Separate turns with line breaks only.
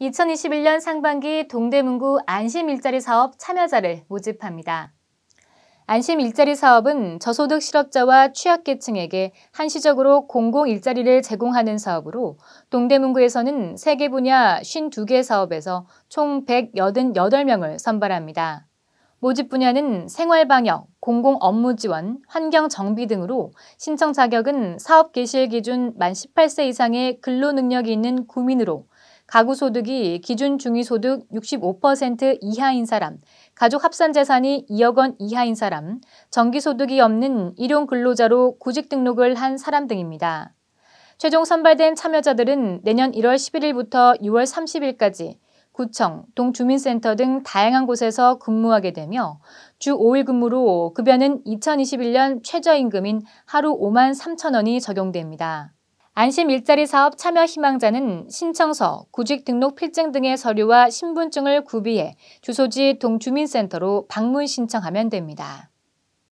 2021년 상반기 동대문구 안심 일자리 사업 참여자를 모집합니다. 안심 일자리 사업은 저소득 실업자와 취약계층에게 한시적으로 공공 일자리를 제공하는 사업으로 동대문구에서는 3개 분야 52개 사업에서 총 188명을 선발합니다. 모집 분야는 생활방역, 공공 업무 지원, 환경 정비 등으로 신청 자격은 사업 개시일 기준 만 18세 이상의 근로 능력이 있는 구민으로 가구 소득이 기준 중위 소득 65% 이하인 사람, 가족 합산 재산이 2억 원 이하인 사람, 정기 소득이 없는 일용 근로자로 구직 등록을 한 사람 등입니다. 최종 선발된 참여자들은 내년 1월 11일부터 6월 30일까지 구청, 동주민센터 등 다양한 곳에서 근무하게 되며 주 5일 근무로 급여는 2021년 최저임금인 하루 5만 3천 원이 적용됩니다. 안심 일자리 사업 참여 희망자는 신청서, 구직 등록 필증 등의 서류와 신분증을 구비해 주소지 동주민센터로 방문 신청하면 됩니다.